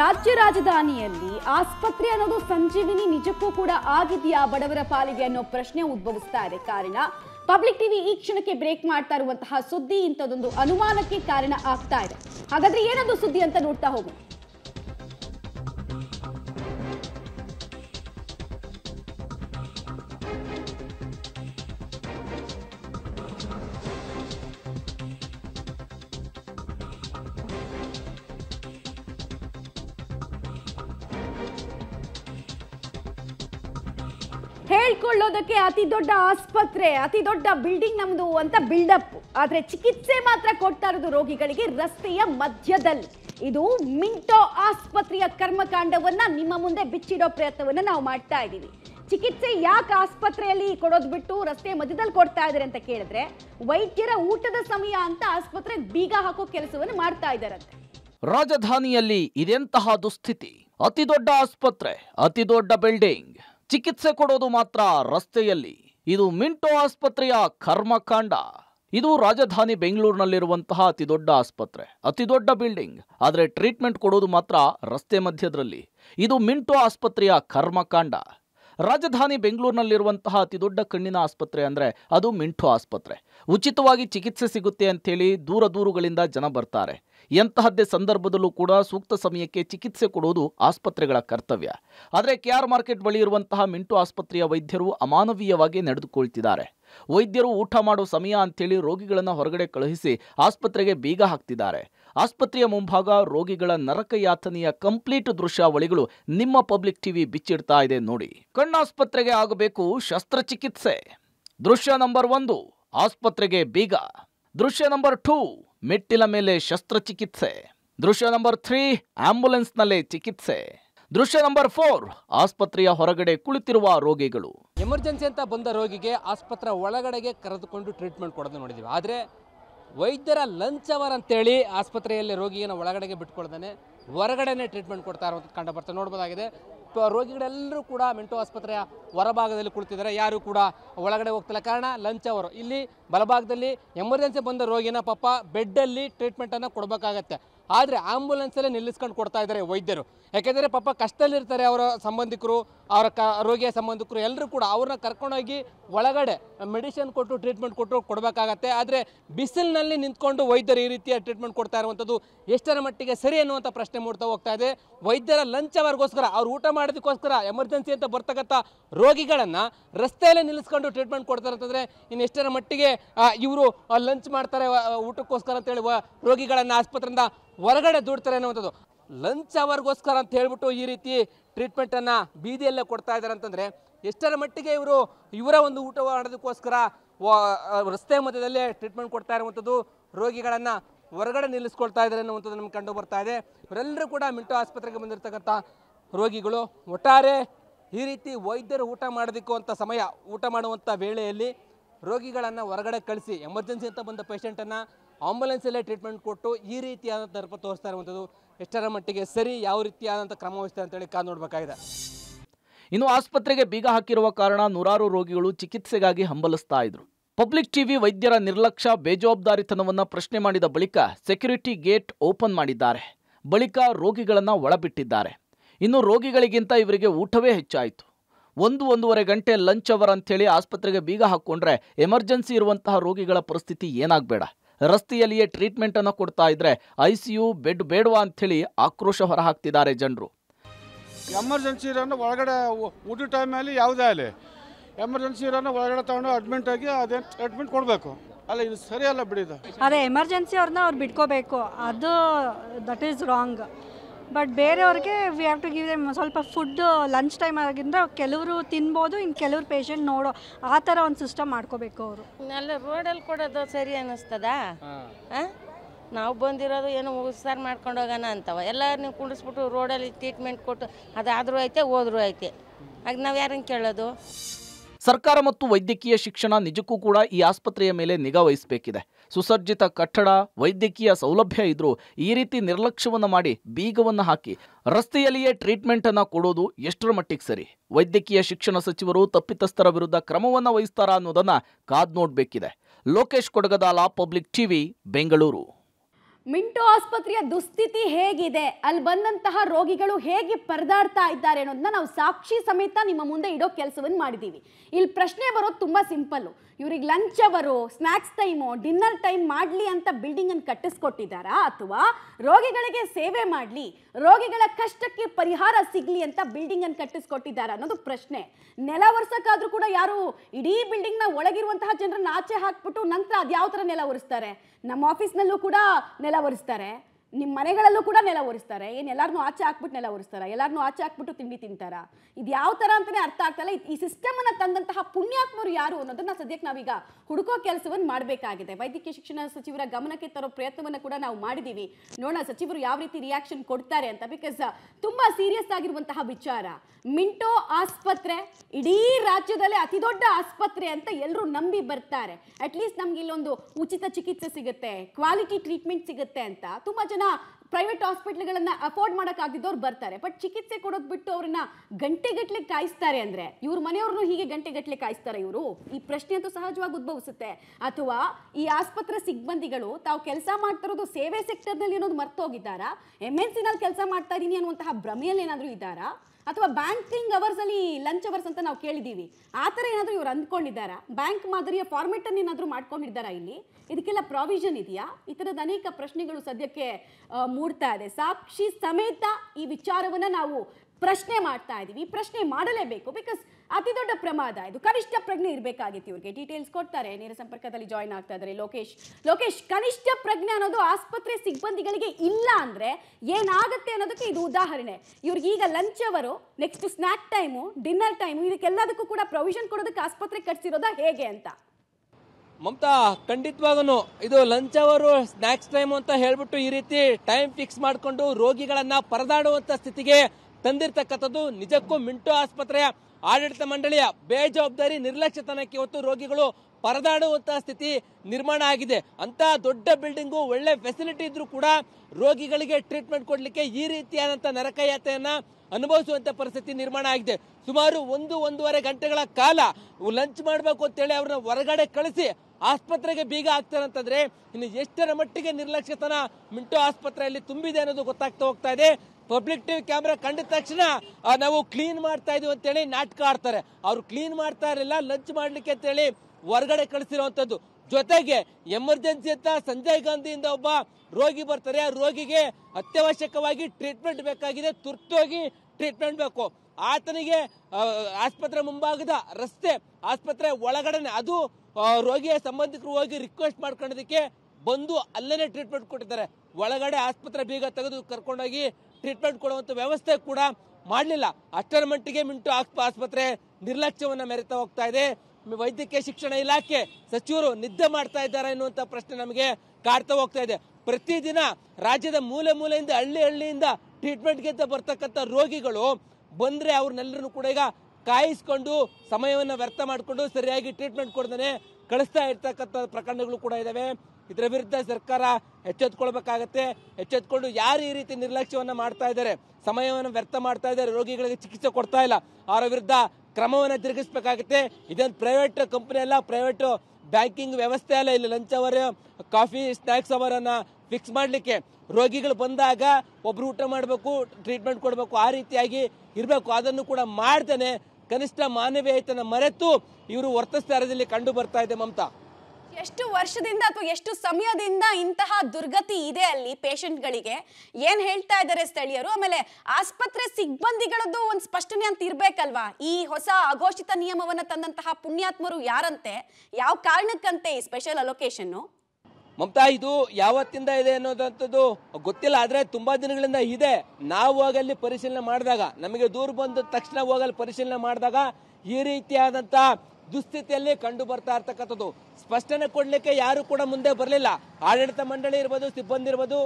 ರಾಜ್ಯ ರಾಜಧಾನಿಯಲ್ಲಿ ಆಸ್ಪತ್ರೆ ಅನ್ನೋದು ಸಂಜೀವಿನಿ ನಿಜಕ್ಕೂ ಕೂಡ ಆಗಿದೆಯಾ ಬಡವರ ಪಾಲಿಗೆ ಅನ್ನೋ ಪ್ರಶ್ನೆ ಉದ್ಭವಿಸ್ತಾ ಇದೆ ಕಾರಣ ಪಬ್ಲಿಕ್ ಟಿವಿ ಈ ಕ್ಷಣಕ್ಕೆ ಬ್ರೇಕ್ ಮಾಡ್ತಾ ಇರುವಂತಹ ಸುದ್ದಿ ಇಂಥದ್ದೊಂದು ಅನುಮಾನಕ್ಕೆ ಕಾರಣ ಆಗ್ತಾ ಇದೆ ಹಾಗಾದ್ರೆ ಏನೊಂದು ಸುದ್ದಿ ಅಂತ ನೋಡ್ತಾ ಹೋಗೋಣ ಹೇಳ್ಕೊಳ್ಳೋದಕ್ಕೆ ಅತಿ ದೊಡ್ಡ ಆಸ್ಪತ್ರೆ ಅತಿ ದೊಡ್ಡ ಬಿಲ್ಡಿಂಗ್ ನಮ್ಮದು ಅಂತ ಬಿಲ್ಡಪ್ ಆದ್ರೆ ಚಿಕಿತ್ಸೆ ಮಾತ್ರ ಕೊಡ್ತಾ ಇರೋದು ರೋಗಿಗಳಿಗೆ ರಸ್ತೆಯ ಮಧ್ಯದಲ್ಲಿ ಇದು ಮಿಂಟೋ ಆಸ್ಪತ್ರೆಯ ಕರ್ಮಕಾಂಡವನ್ನ ನಿಮ್ಮ ಮುಂದೆ ಬಿಚ್ಚಿಡೋ ಪ್ರಯತ್ನವನ್ನ ನಾವು ಮಾಡ್ತಾ ಇದ್ದೀವಿ ಚಿಕಿತ್ಸೆ ಯಾಕೆ ಆಸ್ಪತ್ರೆಯಲ್ಲಿ ಕೊಡೋದು ಬಿಟ್ಟು ರಸ್ತೆ ಮಧ್ಯದಲ್ಲಿ ಕೊಡ್ತಾ ಇದ್ದಾರೆ ಅಂತ ಕೇಳಿದ್ರೆ ವೈದ್ಯರ ಊಟದ ಸಮಯ ಅಂತ ಆಸ್ಪತ್ರೆ ಬೀಗ ಹಾಕೋ ಕೆಲಸವನ್ನು ಮಾಡ್ತಾ ಇದ್ದಾರಂತೆ ರಾಜಧಾನಿಯಲ್ಲಿ ಇದೆಂತಹ ದುಸ್ಥಿತಿ ಅತಿ ದೊಡ್ಡ ಆಸ್ಪತ್ರೆ ಅತಿ ದೊಡ್ಡ ಬಿಲ್ಡಿಂಗ್ ಚಿಕಿತ್ಸೆ ಕೊಡೋದು ಮಾತ್ರ ರಸ್ತೆಯಲ್ಲಿ ಇದು ಮಿಂಟೋ ಆಸ್ಪತ್ರೆಯ ಕರ್ಮಕಾಂಡ ಇದು ರಾಜಧಾನಿ ಬೆಂಗಳೂರಿನಲ್ಲಿರುವಂತಹ ಅತಿದೊಡ್ಡ ಆಸ್ಪತ್ರೆ ಅತಿದೊಡ್ಡ ಬಿಲ್ಡಿಂಗ್ ಆದರೆ ಟ್ರೀಟ್ಮೆಂಟ್ ಕೊಡೋದು ಮಾತ್ರ ರಸ್ತೆ ಮಧ್ಯದಲ್ಲಿ ಇದು ಮಿಂಟೋ ಆಸ್ಪತ್ರೆಯ ಕರ್ಮಕಾಂಡ ರಾಜಧಾನಿ ಬೆಂಗಳೂರಿನಲ್ಲಿರುವಂತಹ ಅತಿದೊಡ್ಡ ಕಣ್ಣಿನ ಆಸ್ಪತ್ರೆ ಅಂದರೆ ಅದು ಮಿಂಟು ಆಸ್ಪತ್ರೆ ಉಚಿತವಾಗಿ ಚಿಕಿತ್ಸೆ ಸಿಗುತ್ತೆ ಅಂಥೇಳಿ ದೂರ ದೂರುಗಳಿಂದ ಜನ ಬರ್ತಾರೆ ಎಂತಹದ್ದೇ ಸಂದರ್ಭದಲ್ಲೂ ಕೂಡ ಸೂಕ್ತ ಸಮಯಕ್ಕೆ ಚಿಕಿತ್ಸೆ ಕೊಡುವುದು ಆಸ್ಪತ್ರೆಗಳ ಕರ್ತವ್ಯ ಆದರೆ ಕೆ ಆರ್ ಮಾರ್ಕೆಟ್ ಬಳಿ ಇರುವಂತಹ ಮಿಂಟು ಆಸ್ಪತ್ರೆಯ ವೈದ್ಯರು ಅಮಾನವೀಯವಾಗಿ ನಡೆದುಕೊಳ್ತಿದ್ದಾರೆ ವೈದ್ಯರು ಊಟ ಮಾಡುವ ಸಮಯ ಅಂಥೇಳಿ ರೋಗಿಗಳನ್ನು ಹೊರಗಡೆ ಕಳುಹಿಸಿ ಆಸ್ಪತ್ರೆಗೆ ಬೀಗ ಹಾಕ್ತಿದ್ದಾರೆ ಆಸ್ಪತ್ರೆಯ ಮುಂಭಾಗ ರೋಗಿಗಳ ನರಕ ನರಕಯಾತನೆಯ ಕಂಪ್ಲೀಟ್ ದೃಶ್ಯಾವಳಿಗಳು ನಿಮ್ಮ ಪಬ್ಲಿಕ್ ಟಿವಿ ಬಿಚ್ಚಿಡ್ತಾ ಇದೆ ನೋಡಿ ಕಣ್ಣಾಸ್ಪತ್ರೆಗೆ ಆಗಬೇಕು ಶಸ್ತ್ರಚಿಕಿತ್ಸೆ ದೃಶ್ಯ ನಂಬರ್ ಒಂದು ಆಸ್ಪತ್ರೆಗೆ ಬೀಗ ದೃಶ್ಯ ನಂಬರ್ ಟೂ ಮೆಟ್ಟಿಲ ಮೇಲೆ ಶಸ್ತ್ರಚಿಕಿತ್ಸೆ ದೃಶ್ಯ ನಂಬರ್ ಥ್ರೀ ನಲ್ಲಿ ಚಿಕಿತ್ಸೆ ದೃಶ್ಯ ನಂಬರ್ ಫೋರ್ ಆಸ್ಪತ್ರೆಯ ಹೊರಗಡೆ ಕುಳಿತಿರುವ ರೋಗಿಗಳು ಎಮರ್ಜೆನ್ಸಿ ಅಂತ ಬಂದ ರೋಗಿಗೆ ಆಸ್ಪತ್ರೆ ಒಳಗಡೆಗೆ ಕರೆದುಕೊಂಡು ಟ್ರೀಟ್ಮೆಂಟ್ ಕೊಡೋದು ನೋಡಿದ್ದೀವಿ ಆದ್ರೆ ವೈದ್ಯರ ಲಂಚ್ ಅವರ್ ಅಂತೇಳಿ ಆಸ್ಪತ್ರೆಯಲ್ಲಿ ರೋಗಿಯನ್ನು ಒಳಗಡೆಗೆ ಬಿಟ್ಕೊಳ್ತಾನೆ ಹೊರಗಡೆನೆ ಟ್ರೀಟ್ಮೆಂಟ್ ಕೊಡ್ತಾ ಇರೋದು ಕಂಡು ಬರ್ತದೆ ನೋಡ್ಬೋದಾಗಿದೆ ರೋಗಿಗಳೆಲ್ಲರೂ ಕೂಡ ಮೆಂಟೋ ಆಸ್ಪತ್ರೆಯ ಹೊರಭಾಗದಲ್ಲಿ ಕುಳಿತಿದ್ದಾರೆ ಯಾರು ಕೂಡ ಒಳಗಡೆ ಹೋಗ್ತಿಲ್ಲ ಕಾರಣ ಲಂಚ್ ಅವರು ಇಲ್ಲಿ ಬಲಭಾಗದಲ್ಲಿ ಎಮರ್ಜೆನ್ಸಿ ಬಂದ ರೋಗಿನ ಪಾಪ ಬೆಡ್ಡಲ್ಲಿ ಟ್ರೀಟ್ಮೆಂಟನ್ನು ಕೊಡಬೇಕಾಗತ್ತೆ ಆದರೆ ಆಂಬ್ಯುಲೆನ್ಸಲ್ಲೇ ನಿಲ್ಲಿಸ್ಕೊಂಡು ಕೊಡ್ತಾ ಇದ್ದಾರೆ ವೈದ್ಯರು ಯಾಕೆಂದರೆ ಪಾಪ ಕಷ್ಟದಲ್ಲಿರ್ತಾರೆ ಅವರ ಸಂಬಂಧಿಕರು ಅವರ ಕ ರೋಗಿಯ ಸಂಬಂಧಿಕರು ಎಲ್ಲರೂ ಕೂಡ ಅವ್ರನ್ನ ಕರ್ಕೊಂಡೋಗಿ ಒಳಗಡೆ ಮೆಡಿಸಿನ್ ಕೊಟ್ಟು ಟ್ರೀಟ್ಮೆಂಟ್ ಕೊಟ್ಟು ಕೊಡಬೇಕಾಗತ್ತೆ ಆದರೆ ಬಿಸಿಲಿನಲ್ಲಿ ನಿಂತ್ಕೊಂಡು ವೈದ್ಯರು ಈ ರೀತಿಯ ಟ್ರೀಟ್ಮೆಂಟ್ ಕೊಡ್ತಾ ಇರುವಂಥದ್ದು ಎಷ್ಟರ ಮಟ್ಟಿಗೆ ಸರಿ ಅನ್ನುವಂಥ ಪ್ರಶ್ನೆ ಮೂಡ್ತಾ ಹೋಗ್ತಾ ಇದೆ ವೈದ್ಯರ ಲಂಚ್ ಅವರಿಗೋಸ್ಕರ ಅವ್ರು ಊಟ ಮಾಡೋದಕ್ಕೋಸ್ಕರ ಎಮರ್ಜೆನ್ಸಿ ಅಂತ ಬರ್ತಕ್ಕಂಥ ರೋಗಿಗಳನ್ನು ರಸ್ತೆಯಲ್ಲೇ ನಿಲ್ಲಿಸ್ಕೊಂಡು ಟ್ರೀಟ್ಮೆಂಟ್ ಕೊಡ್ತಾರೆ ಅಂತಂದರೆ ಇನ್ನು ಎಷ್ಟರ ಮಟ್ಟಿಗೆ ಇವರು ಲಂಚ್ ಮಾಡ್ತಾರೆ ಊಟಕ್ಕೋಸ್ಕರ ಅಂತೇಳಿ ರೋಗಿಗಳನ್ನು ಆಸ್ಪತ್ರೆಯಿಂದ ಹೊರಗಡೆ ದೂಡ್ತಾರೆ ಅನ್ನುವಂಥದ್ದು ಲಂಚ್ ಅವರ್ಗೋಸ್ಕರ ಅಂತ ಹೇಳ್ಬಿಟ್ಟು ಈ ರೀತಿ ಟ್ರೀಟ್ಮೆಂಟನ್ನು ಬೀದಿಯಲ್ಲೇ ಕೊಡ್ತಾ ಇದ್ದಾರೆ ಅಂತಂದರೆ ಎಷ್ಟರ ಮಟ್ಟಿಗೆ ಇವರು ಇವರ ಒಂದು ಊಟ ಮಾಡೋದಕ್ಕೋಸ್ಕರ ರಸ್ತೆ ಮಧ್ಯದಲ್ಲೇ ಟ್ರೀಟ್ಮೆಂಟ್ ಕೊಡ್ತಾ ಇರುವಂಥದ್ದು ರೋಗಿಗಳನ್ನು ಹೊರಗಡೆ ನಿಲ್ಲಿಸ್ಕೊಳ್ತಾ ಇದ್ದಾರೆ ಅನ್ನುವಂಥದ್ದು ನಮ್ಗೆ ಕಂಡು ಬರ್ತಾ ಇದೆ ಇವರೆಲ್ಲರೂ ಕೂಡ ಮಿಂಟೋ ಆಸ್ಪತ್ರೆಗೆ ಬಂದಿರತಕ್ಕಂಥ ರೋಗಿಗಳು ಒಟ್ಟಾರೆ ಈ ರೀತಿ ವೈದ್ಯರು ಊಟ ಮಾಡೋದಕ್ಕೂ ಅಂತ ಸಮಯ ಊಟ ಮಾಡುವಂಥ ವೇಳೆಯಲ್ಲಿ ರೋಗಿಗಳನ್ನು ಹೊರಗಡೆ ಕಳಿಸಿ ಎಮರ್ಜೆನ್ಸಿ ಅಂತ ಬಂದ ಪೇಷಂಟನ್ನು ಆಂಬುಲೆನ್ಸಲ್ಲೇ ಟ್ರೀಟ್ಮೆಂಟ್ ಕೊಟ್ಟು ಈ ರೀತಿಯಾದ ದರ್ಪ ತೋರಿಸ್ತಾ ಇರುವಂಥದ್ದು ಎಷ್ಟರ ಮಟ್ಟಿಗೆ ಸರಿ ಯಾವ ರೀತಿಯಾದಂಥ ಕ್ರಮ ವಹಿಸ್ತಾರೆ ಅಂತೇಳಿ ಕಾದು ನೋಡಬೇಕಾಗಿದೆ ಇನ್ನು ಆಸ್ಪತ್ರೆಗೆ ಬೀಗ ಹಾಕಿರುವ ಕಾರಣ ನೂರಾರು ರೋಗಿಗಳು ಚಿಕಿತ್ಸೆಗಾಗಿ ಹಂಬಲಿಸ್ತಾ ಇದ್ರು ಪಬ್ಲಿಕ್ ಟಿವಿ ವೈದ್ಯರ ನಿರ್ಲಕ್ಷ್ಯ ಬೇಜವಾಬ್ದಾರಿತನವನ್ನು ಪ್ರಶ್ನೆ ಮಾಡಿದ ಬಳಿಕ ಸೆಕ್ಯೂರಿಟಿ ಗೇಟ್ ಓಪನ್ ಮಾಡಿದ್ದಾರೆ ಬಳಿಕ ರೋಗಿಗಳನ್ನು ಒಳಬಿಟ್ಟಿದ್ದಾರೆ ಇನ್ನು ರೋಗಿಗಳಿಗಿಂತ ಇವರಿಗೆ ಊಟವೇ ಹೆಚ್ಚಾಯಿತು ಒಂದು ಒಂದೂವರೆ ಗಂಟೆ ಲಂಚ್ ಅವರ್ ಹೇಳಿ ಆಸ್ಪತ್ರೆಗೆ ಬೀಗ ಹಾಕ್ಕೊಂಡ್ರೆ ಎಮರ್ಜೆನ್ಸಿ ಇರುವಂತಹ ರೋಗಿಗಳ ಪರಿಸ್ಥಿತಿ ಏನಾಗಬೇಡ ರಸ್ತೆಯಲ್ಲಿಯೇ ಟ್ರೀಟ್ಮೆಂಟನ್ನು ಕೊಡ್ತಾ ಇದ್ರೆ ಐ ಸಿ ಯು ಬೆಡ್ ಬೇಡವಾ ಅಂಥೇಳಿ ಆಕ್ರೋಶ ಹೊರ ಹಾಕ್ತಿದ್ದಾರೆ ಜನರು ಎಮರ್ಜೆನ್ಸಿ ಇರೋ ಒಳಗಡೆ ಊಟ ಟೈಮಲ್ಲಿ ಯಾವುದೇ ಆಗಲಿ ಎಮರ್ಜೆನ್ಸಿ ಇರೋ ಒಳಗಡೆ ತಗೊಂಡು ಅಡ್ಮಿಟ್ ಆಗಿ ಅದೇ ಟ್ರೀಟ್ಮೆಂಟ್ ಕೊಡಬೇಕು ಅಲ್ಲ ಇದು ಸರಿಯಲ್ಲ ಬಿಡಿದ ಅದೇ ಎಮರ್ಜೆನ್ಸಿ ಅವ್ರನ್ನ ಅವ್ರು ಬಿಟ್ಕೋಬೇಕು ಅದು ದಟ್ ಈಸ್ ರಾಂಗ್ ಬಟ್ ಬೇರೆಯವ್ರಿಗೆ we have to give them ಸ್ವಲ್ಪ ಫುಡ್ ಲಂಚ್ ಟೈಮ್ ಆಗಿಂದ ಕೆಲವರು ತಿನ್ಬೋದು ಇನ್ನು ಕೆಲವ್ರು ಪೇಷಂಟ್ ನೋಡೋ ಆ ಥರ ಒಂದು ಸಿಸ್ಟಮ್ ಮಾಡ್ಕೋಬೇಕು ಅವರು ಅಲ್ಲ ರೋಡಲ್ಲಿ ಕೊಡೋದು ಸರಿ ಅನ್ನಿಸ್ತದಾ ನಾವು ಬಂದಿರೋದು ಏನೋ ಉಸಾರು ಮಾಡ್ಕೊಂಡು ಹೋಗೋಣ ಅಂತವ ಎಲ್ಲ ನೀವು ಕುಂಡಿಸ್ಬಿಟ್ಟು ರೋಡಲ್ಲಿ ಟ್ರೀಟ್ಮೆಂಟ್ ಕೊಟ್ಟು ಅದಾದರೂ ಐತೆ ಹೋದರೂ ಐತೆ ಆಗ ನಾವು ಯಾರನ್ನು ಕೇಳೋದು ಸರ್ಕಾರ ಮತ್ತು ವೈದ್ಯಕೀಯ ಶಿಕ್ಷಣ ನಿಜಕ್ಕೂ ಕೂಡ ಈ ಆಸ್ಪತ್ರೆಯ ಮೇಲೆ ನಿಗಾ ವಹಿಸಬೇಕಿದೆ ಸುಸಜ್ಜಿತ ಕಟ್ಟಡ ವೈದ್ಯಕೀಯ ಸೌಲಭ್ಯ ಇದ್ರೂ ಈ ರೀತಿ ನಿರ್ಲಕ್ಷ್ಯವನ್ನು ಮಾಡಿ ಬೀಗವನ್ನು ಹಾಕಿ ರಸ್ತೆಯಲ್ಲಿಯೇ ಟ್ರೀಟ್ಮೆಂಟನ್ನು ಕೊಡೋದು ಎಷ್ಟರ ಮಟ್ಟಿಗೆ ಸರಿ ವೈದ್ಯಕೀಯ ಶಿಕ್ಷಣ ಸಚಿವರು ತಪ್ಪಿತಸ್ಥರ ವಿರುದ್ಧ ಕ್ರಮವನ್ನು ವಹಿಸ್ತಾರಾ ಅನ್ನೋದನ್ನ ಕಾದ್ ನೋಡಬೇಕಿದೆ Lokesh Kodagadala Public TV Bengaluru Minto ಆಸ್ಪತ್ರೆಯ ದುಸ್ಥಿತಿ ಹೇಗಿದೆ ಅಲ್ಲಿ ಬಂದಂತಹ ರೋಗಿಗಳು ಹೇಗೆ ಪರದಾಡ್ತಾ ಇದ್ದಾರೆ ಅನ್ನೋದನ್ನ ನಾವು ಸಾಕ್ಷಿ ಸಮೇತ ನಿಮ್ಮ ಮುಂದೆ ಇಡೋ ಕೆಲಸವನ್ನು ಮಾಡಿದ್ದೀವಿ ಇಲ್ಲಿ ಪ್ರಶ್ನೆ ಬರೋದು ತುಂಬಾ ಸಿಂಪಲ್ ಇವ್ರಿಗೆ ಲಂಚ್ ಅವರು ಸ್ನಾಕ್ಸ್ ಟೈಮು ಡಿನ್ನರ್ ಟೈಮ್ ಮಾಡಲಿ ಅಂತ ಬಿಲ್ಡಿಂಗ್ ಅನ್ನು ಕಟ್ಟಿಸ್ಕೊಟ್ಟಿದ್ದಾರಾ ಅಥವಾ ರೋಗಿಗಳಿಗೆ ಸೇವೆ ಮಾಡಲಿ ರೋಗಿಗಳ ಕಷ್ಟಕ್ಕೆ ಪರಿಹಾರ ಸಿಗಲಿ ಅಂತ ಬಿಲ್ಡಿಂಗ್ ಅನ್ನು ಕಟ್ಟಿಸ್ಕೊಟ್ಟಿದ್ದಾರಾ ಅನ್ನೋದು ಪ್ರಶ್ನೆ ನೆಲ ಒರೆಸೋಕ್ಕಾದ್ರೂ ಕೂಡ ಯಾರು ಇಡೀ ಬಿಲ್ಡಿಂಗ್ನ ಒಳಗಿರುವಂತಹ ಜನರನ್ನ ಆಚೆ ಹಾಕ್ಬಿಟ್ಟು ನಂತರ ಅದ್ಯಾವ ಯಾವ ಥರ ನೆಲ ಒರೆಸ್ತಾರೆ ನಮ್ಮ ಆಫೀಸ್ನಲ್ಲೂ ಕೂಡ ನೆಲ ನೆಲ ಒರೆಸ್ತಾರೆ ನಿಮ್ಮ ಮನೆಗಳಲ್ಲೂ ಕೂಡ ನೆಲ ಒರೆಸ್ತಾರೆ ಏನು ಎಲ್ಲರನ್ನೂ ಆಚೆ ಹಾಕ್ಬಿಟ್ಟು ನೆಲ ಒರೆಸ್ತಾರ ಎಲ್ಲರನ್ನೂ ಆಚೆ ಹಾಕ್ಬಿಟ್ಟು ತಿಂಡಿ ತಿಂತಾರ ಇದು ಯಾವ ಥರ ಅಂತಲೇ ಅರ್ಥ ಆಗ್ತಲ್ಲ ಈ ಸಿಸ್ಟಮನ್ನು ತಂದಂತಹ ಪುಣ್ಯಾತ್ಮರು ಯಾರು ಅನ್ನೋದನ್ನ ಸದ್ಯಕ್ಕೆ ನಾವೀಗ ಹುಡುಕೋ ಕೆಲಸವನ್ನು ಮಾಡಬೇಕಾಗಿದೆ ವೈದ್ಯಕೀಯ ಶಿಕ್ಷಣ ಸಚಿವರ ಗಮನಕ್ಕೆ ತರೋ ಪ್ರಯತ್ನವನ್ನು ಕೂಡ ನಾವು ಮಾಡಿದ್ದೀವಿ ನೋಡೋಣ ಸಚಿವರು ಯಾವ ರೀತಿ ರಿಯಾಕ್ಷನ್ ಕೊಡ್ತಾರೆ ಅಂತ ಬಿಕಾಸ್ ತುಂಬ ಸೀರಿಯಸ್ ಆಗಿರುವಂತಹ ವಿಚಾರ ಮಿಂಟೋ ಆಸ್ಪತ್ರೆ ಇಡೀ ರಾಜ್ಯದಲ್ಲೇ ಅತಿ ದೊಡ್ಡ ಆಸ್ಪತ್ರೆ ಅಂತ ಎಲ್ಲರೂ ನಂಬಿ ಬರ್ತಾರೆ ಅಟ್ಲೀಸ್ಟ್ ನಮ್ಗೆ ಇಲ್ಲೊಂದು ಉಚಿತ ಚಿಕಿತ್ಸೆ ಸಿಗುತ್ತೆ ಕ್ವಾಲಿಟಿ ಟ್ರೀಟ್ಮೆಂಟ್ ಸಿಗುತ್ತೆ ಅಂತ ತುಂಬ ಜನ ಪ್ರೈವೇಟ್ ಹಾಸ್ಪಿಟ್ಲ್ಗಳನ್ನ ಅಫೋರ್ಡ್ ಮಾಡೋಕ್ಕಾಗ್ದಿದ್ದವ್ರು ಬರ್ತಾರೆ ಬಟ್ ಚಿಕಿತ್ಸೆ ಕೊಡೋದು ಬಿಟ್ಟು ಅವ್ರನ್ನ ಗಂಟೆಗಟ್ಟಲೆ ಕಾಯಿಸ್ತಾರೆ ಅಂದರೆ ಇವ್ರ ಮನೆಯವ್ರನ್ನೂ ಹೀಗೆ ಗಂಟೆಗಟ್ಟಲೆ ಕಾಯಿಸ್ತಾರೆ ಇವರು ಈ ಪ್ರಶ್ನೆ ಅಂತೂ ಸಹಜವಾಗಿ ಉದ್ಭವಿಸುತ್ತೆ ಅಥವಾ ಈ ಆಸ್ಪತ್ರೆ ಸಿಬ್ಬಂದಿಗಳು ತಾವು ಕೆಲಸ ಮಾಡ್ತಿರೋದು ಸೇವೆ ಸೆಕ್ಟರ್ನಲ್ಲಿ ಅನ್ನೋದು ಮರ್ತೋಗಿದ್ದಾರಾ ಎಮ್ ಎನ್ ಸಿನಲ್ಲಿ ಕೆಲಸ ಮಾಡ್ತಾ ಇದ್ದೀನಿ ಅನ್ನುವಂತಹ ಭ್ರಮೆಯಲ್ಲಿ ಏನಾದರೂ ಇದ್ದಾರಾ ಅಥವಾ ಬ್ಯಾಂಕಿಂಗ್ ಅವರ್ಸಲ್ಲಿ ಲಂಚ್ ಅವರ್ಸ್ ಅಂತ ನಾವು ಕೇಳಿದ್ದೀವಿ ಆ ಥರ ಏನಾದರೂ ಇವ್ರು ಅಂದ್ಕೊಂಡಿದ್ದಾರಾ ಬ್ಯಾಂಕ್ ಮಾದರಿಯ ಫಾರ್ಮೆಟನ್ನು ಏನಾದರೂ ಮಾಡ್ಕೊಂಡಿದ್ದಾರಾ ಇಲ್ಲಿ ಇದಕ್ಕೆಲ್ಲ ಪ್ರಾವಿಷನ್ ಇದೆಯಾ ಈ ಥರದ ಅನೇಕ ಪ್ರಶ್ನೆಗಳು ಸದ್ಯಕ್ಕೆ ಮೂಡ್ತಾ ಇದೆ ಸಾಕ್ಷಿ ಸಮೇತ ಈ ವಿಚಾರವನ್ನು ನಾವು ಪ್ರಶ್ನೆ ಮಾಡ್ತಾ ಇದ್ದೀವಿ ಪ್ರಶ್ನೆ ಮಾಡಲೇಬೇಕು ಬಿಕಾಸ್ ಅತಿ ದೊಡ್ಡ ಪ್ರಮಾದ ಇದು ಕನಿಷ್ಠ ಪ್ರಜ್ಞೆ ಇರಬೇಕಾಗಿತ್ತು ಇವ್ರಿಗೆ ಡೀಟೇಲ್ಸ್ ಕೊಡ್ತಾರೆ ನೇರ ಸಂಪರ್ಕದಲ್ಲಿ ಜಾಯ್ನ್ ಆಗ್ತಾ ಇದ್ದಾರೆ ಲೋಕೇಶ್ ಲೋಕೇಶ್ ಕನಿಷ್ಠ ಪ್ರಜ್ಞೆ ಅನ್ನೋದು ಆಸ್ಪತ್ರೆ ಸಿಬ್ಬಂದಿಗಳಿಗೆ ಇಲ್ಲ ಅಂದರೆ ಏನಾಗುತ್ತೆ ಅನ್ನೋದಕ್ಕೆ ಇದು ಉದಾಹರಣೆ ಇವ್ರಿಗೆ ಈಗ ಲಂಚ್ ಅವರು next snack time dinner time ಇದಕ್ಕೆಲ್ಲದಕ್ಕೂ ಕೂಡ ಪ್ರೊವಿಷನ್ ಕೊಡೋದಕ್ಕೆ ಆಸ್ಪತ್ರೆ ಕಟ್ಸಿರೋದಾ ಹೇಗೆ ಅಂತ ಮಮತಾ ಖಂಡಿತವಾಗೂ ಇದು ಲಂಚ್ ಅವರು ಸ್ನಾಕ್ಸ್ ಟೈಮ್ ಅಂತ ಹೇಳ್ಬಿಟ್ಟು ಈ ರೀತಿ ಟೈಮ್ ಫಿಕ್ಸ್ ಮಾಡಿಕೊಂಡು ರೋಗಿಗಳನ್ನ ಪರದಾಡುವಂತ ಸ್ಥಿತಿಗೆ ತಂದಿರತಕ್ಕಂಥದ್ದು ನಿಜಕ್ಕೂ ಮಿಂಟು ಆಸ್ಪತ್ರೆಯ ಆಡಳಿತ ಮಂಡಳಿಯ ಬೇಜವಾಬ್ದಾರಿ ನಿರ್ಲಕ್ಷ್ಯತನಕ್ಕೆ ಇವತ್ತು ರೋಗಿಗಳು ಪರದಾಡುವಂತಹ ಸ್ಥಿತಿ ನಿರ್ಮಾಣ ಆಗಿದೆ ಅಂತ ದೊಡ್ಡ ಬಿಲ್ಡಿಂಗು ಒಳ್ಳೆ ಫೆಸಿಲಿಟಿ ಇದ್ರು ಕೂಡ ರೋಗಿಗಳಿಗೆ ಟ್ರೀಟ್ಮೆಂಟ್ ಕೊಡಲಿಕ್ಕೆ ಈ ರೀತಿಯಾದಂತಹ ನರಕಯಾತೆಯನ್ನ ಅನುಭವಿಸುವಂತ ಪರಿಸ್ಥಿತಿ ನಿರ್ಮಾಣ ಆಗಿದೆ ಸುಮಾರು ಒಂದು ಒಂದೂವರೆ ಗಂಟೆಗಳ ಕಾಲ ಲಂಚ್ ಮಾಡಬೇಕು ಅಂತೇಳಿ ಅವ್ರನ್ನ ಹೊರಗಡೆ ಕಳಿಸಿ ಆಸ್ಪತ್ರೆಗೆ ಬೀಗ ಆಗ್ತಾರಂತಂದ್ರೆ ಇನ್ನು ಎಷ್ಟರ ಮಟ್ಟಿಗೆ ನಿರ್ಲಕ್ಷ್ಯತನ ಮಿಂಟೋ ಆಸ್ಪತ್ರೆಯಲ್ಲಿ ತುಂಬಿದೆ ಅನ್ನೋದು ಗೊತ್ತಾಗ್ತಾ ಹೋಗ್ತಾ ಇದೆ ಪಬ್ಲಿಕ್ ಟಿವಿ ಕ್ಯಾಮ್ರಾ ಕಂಡ ತಕ್ಷಣ ನಾವು ಕ್ಲೀನ್ ಮಾಡ್ತಾ ಇದೀವಿ ಅಂತೇಳಿ ನಾಟಕ ಆಡ್ತಾರೆ ಅವ್ರು ಕ್ಲೀನ್ ಮಾಡ್ತಾ ಇರಲಿಲ್ಲ ಲಂಚ್ ಮಾಡ್ಲಿಕ್ಕೆ ಅಂತೇಳಿ ಹೊರಗಡೆ ಕಳಿಸಿರುವಂಥದ್ದು ಜೊತೆಗೆ ಎಮರ್ಜೆನ್ಸಿ ಅಂತ ಸಂಜಯ್ ಗಾಂಧಿಯಿಂದ ಒಬ್ಬ ರೋಗಿ ಬರ್ತಾರೆ ಆ ರೋಗಿಗೆ ಅತ್ಯವಶ್ಯಕವಾಗಿ ಟ್ರೀಟ್ಮೆಂಟ್ ಬೇಕಾಗಿದೆ ತುರ್ತಾಗಿ ಟ್ರೀಟ್ಮೆಂಟ್ ಬೇಕು ಆತನಿಗೆ ಆಸ್ಪತ್ರೆ ಮುಂಭಾಗದ ರಸ್ತೆ ಆಸ್ಪತ್ರೆ ಒಳಗಡೆನೆ ಅದು ರೋಗಿಯ ಸಂಬಂಧಿಕರು ಹೋಗಿ ರಿಕ್ವೆಸ್ಟ್ ಮಾಡ್ಕೊಂಡಿದ್ದಕ್ಕೆ ಬಂದು ಅಲ್ಲೇ ಟ್ರೀಟ್ಮೆಂಟ್ ಕೊಟ್ಟಿದ್ದಾರೆ ಒಳಗಡೆ ಆಸ್ಪತ್ರೆ ಬೀಗ ತೆಗೆದು ಕರ್ಕೊಂಡೋಗಿ ಟ್ರೀಟ್ಮೆಂಟ್ ಕೊಡುವಂಥ ವ್ಯವಸ್ಥೆ ಕೂಡ ಮಾಡಲಿಲ್ಲ ಅಷ್ಟರ ಮಟ್ಟಿಗೆ ಮಿಂಟು ಆಸ್ಪತ್ರೆ ನಿರ್ಲಕ್ಷ್ಯವನ್ನು ಮೆರೆತಾ ಹೋಗ್ತಾ ಇದೆ ವೈದ್ಯಕೀಯ ಶಿಕ್ಷಣ ಇಲಾಖೆ ಸಚಿವರು ನಿದ್ದೆ ಮಾಡ್ತಾ ಇದ್ದಾರೆ ಎನ್ನುವಂತ ಪ್ರಶ್ನೆ ನಮಗೆ ಕಾಡ್ತಾ ಹೋಗ್ತಾ ಇದೆ ಪ್ರತಿದಿನ ರಾಜ್ಯದ ಮೂಲೆ ಮೂಲೆಯಿಂದ ಹಳ್ಳಿ ಹಳ್ಳಿಯಿಂದ ಟ್ರೀಟ್ಮೆಂಟ್ಗೆ ಅಂತ ಬರ್ತಕ್ಕಂಥ ರೋಗಿಗಳು ಬಂದರೆ ಅವ್ರನ್ನೆಲ್ಲರೂ ಕೂಡ ಈಗ ಕಾಯಿಸ್ಕೊಂಡು ಸಮಯವನ್ನು ವ್ಯರ್ಥ ಮಾಡಿಕೊಂಡು ಸರಿಯಾಗಿ ಟ್ರೀಟ್ಮೆಂಟ್ ಕೊಡ್ದೇ ಕಳಿಸ್ತಾ ಇರ್ತಕ್ಕಂಥ ಪ್ರಕರಣಗಳು ಕೂಡ ಇದಾವೆ ಇದರ ವಿರುದ್ಧ ಸರ್ಕಾರ ಎಚ್ಚೆತ್ಕೊಳ್ಬೇಕಾಗತ್ತೆ ಎಚ್ಚೆತ್ಕೊಂಡು ಯಾರು ಈ ರೀತಿ ನಿರ್ಲಕ್ಷ್ಯವನ್ನು ಮಾಡ್ತಾ ಇದ್ದಾರೆ ಸಮಯವನ್ನು ವ್ಯರ್ಥ ಮಾಡ್ತಾ ಇದ್ದಾರೆ ರೋಗಿಗಳಿಗೆ ಚಿಕಿತ್ಸೆ ಕೊಡ್ತಾ ಇಲ್ಲ ಅವರ ವಿರುದ್ಧ ಕ್ರಮವನ್ನು ತಿರುಗಿಸ್ಬೇಕಾಗುತ್ತೆ ಇದೊಂದು ಪ್ರೈವೇಟ್ ಕಂಪ್ನಿ ಅಲ್ಲ ಪ್ರೈವೇಟ್ ಬ್ಯಾಂಕಿಂಗ್ ವ್ಯವಸ್ಥೆ ಅಲ್ಲ ಇಲ್ಲಿ ಲಂಚ್ ಅವರ್ ಕಾಫಿ ಸ್ನಾಕ್ಸ್ ಅವರನ್ನು ಫಿಕ್ಸ್ ಮಾಡಲಿಕ್ಕೆ ರೋಗಿಗಳು ಬಂದಾಗ ಒಬ್ರು ಊಟ ಮಾಡಬೇಕು ಟ್ರೀಟ್ಮೆಂಟ್ ಕೊಡಬೇಕು ಆ ರೀತಿಯಾಗಿ ಇರಬೇಕು ಅದನ್ನು ಕೂಡ ಮಾಡ್ತೇನೆ ಕನಿಷ್ಠ ಮಾನವೀಯತೆಯನ್ನು ಮರೆತು ಇವರು ವರ್ತಿಸ್ತಾ ಕಂಡು ಬರ್ತಾ ಇದೆ ಮಮತಾ ಎಷ್ಟು ವರ್ಷದಿಂದ ಅಥವಾ ಎಷ್ಟು ಸಮಯದಿಂದ ಇಂತಹ ದುರ್ಗತಿ ಇದೆ ಅಲ್ಲಿ ಪೇಷಂಟ್ಗಳಿಗೆ ಏನ್ ಹೇಳ್ತಾ ಇದ್ದಾರೆ ಸ್ಥಳೀಯರು ಆಮೇಲೆ ಆಸ್ಪತ್ರೆ ಸಿಬ್ಬಂದಿಗಳದ್ದು ಒಂದು ಸ್ಪಷ್ಟನೆ ಅಂತ ಇರ್ಬೇಕಲ್ವಾ ಈ ಹೊಸ ಅಘೋಷಿತ ನಿಯಮವನ್ನ ತಂದಂತಹ ಪುಣ್ಯಾತ್ಮರು ಯಾರಂತೆ ಯಾವ ಕಾರಣಕ್ಕಂತೆ ಈ ಸ್ಪೆಷಲ್ ಅಲೋಕೇಶನ್ ಮಮತಾ ಇದು ಯಾವತ್ತಿಂದ ಇದೆ ಅನ್ನೋದಂಥದ್ದು ಗೊತ್ತಿಲ್ಲ ಆದರೆ ತುಂಬ ದಿನಗಳಿಂದ ಇದೆ ನಾವು ಹೋಗಲ್ಲಿ ಪರಿಶೀಲನೆ ಮಾಡಿದಾಗ ನಮಗೆ ದೂರು ಬಂದ ತಕ್ಷಣ ಹೋಗಲ್ಲಿ ಪರಿಶೀಲನೆ ಮಾಡಿದಾಗ ಈ ರೀತಿಯಾದಂಥ ದುಸ್ಥಿತಿಯಲ್ಲಿ ಕಂಡು ಬರ್ತಾ ಇರ್ತಕ್ಕಂಥದ್ದು ಸ್ಪಷ್ಟನೆ ಕೊಡ್ಲಿಕ್ಕೆ ಯಾರು ಕೂಡ ಮುಂದೆ ಬರಲಿಲ್ಲ ಆಡಳಿತ ಮಂಡಳಿ ಇರ್ಬೋದು ಸಿಬ್ಬಂದಿ ಇರ್ಬೋದು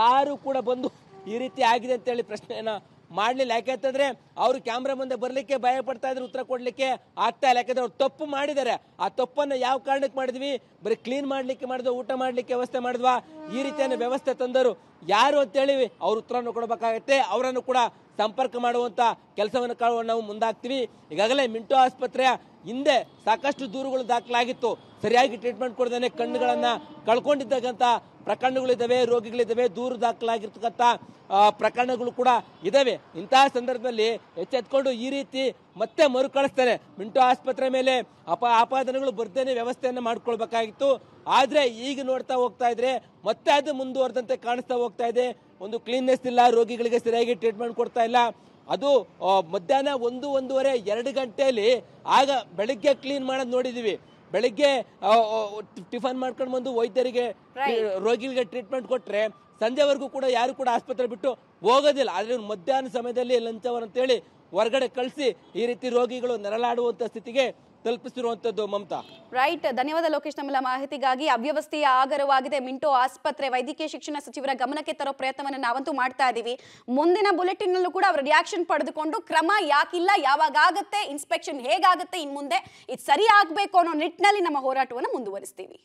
ಯಾರು ಕೂಡ ಬಂದು ಈ ರೀತಿ ಆಗಿದೆ ಅಂತ ಹೇಳಿ ಪ್ರಶ್ನೆಯನ್ನ ಮಾಡಲಿಲ್ಲ ಯಾಕೆಂತಂದ್ರೆ ಅವರು ಕ್ಯಾಮ್ರಾ ಮುಂದೆ ಬರ್ಲಿಕ್ಕೆ ಭಯ ಪಡ್ತಾ ಇದ್ರೆ ಉತ್ತರ ಕೊಡ್ಲಿಕ್ಕೆ ಆಗ್ತಾ ಇಲ್ಲ ಯಾಕಂದ್ರೆ ಅವ್ರು ತಪ್ಪು ಮಾಡಿದ್ದಾರೆ ಆ ತಪ್ಪನ್ನು ಯಾವ ಕಾರಣಕ್ಕೆ ಮಾಡಿದ್ವಿ ಬರೀ ಕ್ಲೀನ್ ಮಾಡ್ಲಿಕ್ಕೆ ಮಾಡಿದ್ವಿ ಊಟ ಮಾಡ್ಲಿಕ್ಕೆ ವ್ಯವಸ್ಥೆ ಮಾಡಿದ್ವಾ ಈ ರೀತಿಯನ್ನು ವ್ಯವಸ್ಥೆ ತಂದರು ಯಾರು ಅಂತೇಳಿ ಅವ್ರ ಉತ್ತರವನ್ನು ಕೊಡಬೇಕಾಗತ್ತೆ ಅವರನ್ನು ಕೂಡ ಸಂಪರ್ಕ ಮಾಡುವಂತ ಕೆಲಸವನ್ನು ನಾವು ಮುಂದಾಗ್ತೀವಿ ಈಗಾಗಲೇ ಮಿಂಟೋ ಆಸ್ಪತ್ರೆಯ ಹಿಂದೆ ಸಾಕಷ್ಟು ದೂರುಗಳು ದಾಖಲಾಗಿತ್ತು ಸರಿಯಾಗಿ ಟ್ರೀಟ್ಮೆಂಟ್ ಕೊಡದೇ ಕಣ್ಣುಗಳನ್ನು ಕಳ್ಕೊಂಡಿದ್ದಕ್ಕಂಥ ಪ್ರಕರಣಗಳಿದ್ದಾವೆ ರೋಗಿಗಳಿದ್ದಾವೆ ದೂರು ದಾಖಲಾಗಿರ್ತಕ್ಕಂಥ ಪ್ರಕರಣಗಳು ಕೂಡ ಇದ್ದಾವೆ ಇಂತಹ ಸಂದರ್ಭದಲ್ಲಿ ಎಚ್ಚೆತ್ಕೊಂಡು ಈ ರೀತಿ ಮತ್ತೆ ಮರುಕಳಿಸ್ತಾರೆ ಮಿಂಟು ಆಸ್ಪತ್ರೆ ಮೇಲೆ ಅಪ ಆಪಾದನೆಗಳು ಬರ್ತೇನೆ ವ್ಯವಸ್ಥೆಯನ್ನು ಮಾಡ್ಕೊಳ್ಬೇಕಾಗಿತ್ತು ಆದರೆ ಈಗ ನೋಡ್ತಾ ಹೋಗ್ತಾ ಇದ್ರೆ ಮತ್ತೆ ಅದು ಮುಂದುವರೆದಂತೆ ಕಾಣಿಸ್ತಾ ಹೋಗ್ತಾ ಇದೆ ಒಂದು ಕ್ಲೀನ್ನೆಸ್ ಇಲ್ಲ ರೋಗಿಗಳಿಗೆ ಸರಿಯಾಗಿ ಟ್ರೀಟ್ಮೆಂಟ್ ಕೊಡ್ತಾ ಇಲ್ಲ ಅದು ಮಧ್ಯಾಹ್ನ ಒಂದು ಒಂದೂವರೆ ಎರಡು ಗಂಟೆಯಲ್ಲಿ ಆಗ ಬೆಳಗ್ಗೆ ಕ್ಲೀನ್ ಮಾಡೋದು ನೋಡಿದ್ದೀವಿ ಬೆಳಿಗ್ಗೆ ಟಿಫನ್ ಮಾಡ್ಕೊಂಡು ಬಂದು ವೈದ್ಯರಿಗೆ ರೋಗಿಗಳಿಗೆ ಟ್ರೀಟ್ಮೆಂಟ್ ಕೊಟ್ಟರೆ ಸಂಜೆವರೆಗೂ ಕೂಡ ಯಾರು ಕೂಡ ಆಸ್ಪತ್ರೆ ಬಿಟ್ಟು ಹೋಗೋದಿಲ್ಲ ಆದರೆ ಮಧ್ಯಾಹ್ನ ಸಮಯದಲ್ಲಿ ಅಂತ ಹೇಳಿ ಹೊರಗಡೆ ಕಳಿಸಿ ಈ ರೀತಿ ರೋಗಿಗಳು ನೆರಳಾಡುವಂಥ ಸ್ಥಿತಿಗೆ ತಲುಪಿಸಿರುವಂತದ್ದು ಮಮತಾ ರೈಟ್ ಧನ್ಯವಾದ ಲೋಕೇಶ್ ನಮ್ಮೆಲ್ಲ ಮಾಹಿತಿಗಾಗಿ ಅವ್ಯವಸ್ಥೆಯ ಆಗರವಾಗಿದೆ ಮಿಂಟೋ ಆಸ್ಪತ್ರೆ ವೈದ್ಯಕೀಯ ಶಿಕ್ಷಣ ಸಚಿವರ ಗಮನಕ್ಕೆ ತರೋ ಪ್ರಯತ್ನವನ್ನು ನಾವಂತೂ ಮಾಡ್ತಾ ಇದ್ದೀವಿ ಮುಂದಿನ ಬುಲೆಟಿನ್ ನಲ್ಲೂ ಕೂಡ ಅವರು ರಿಯಾಕ್ಷನ್ ಪಡೆದುಕೊಂಡು ಕ್ರಮ ಯಾಕಿಲ್ಲ ಯಾವಾಗ ಆಗುತ್ತೆ ಇನ್ಸ್ಪೆಕ್ಷನ್ ಹೇಗಾಗುತ್ತೆ ಇನ್ ಮುಂದೆ ಇದು ಸರಿ ಆಗ್ಬೇಕು ಅನ್ನೋ ನಿಟ್ಟಿನಲ್ಲಿ ನಮ್ಮ ಹೋರಾಟವನ್ನು ಮುಂದುವರಿಸ್ತೀವಿ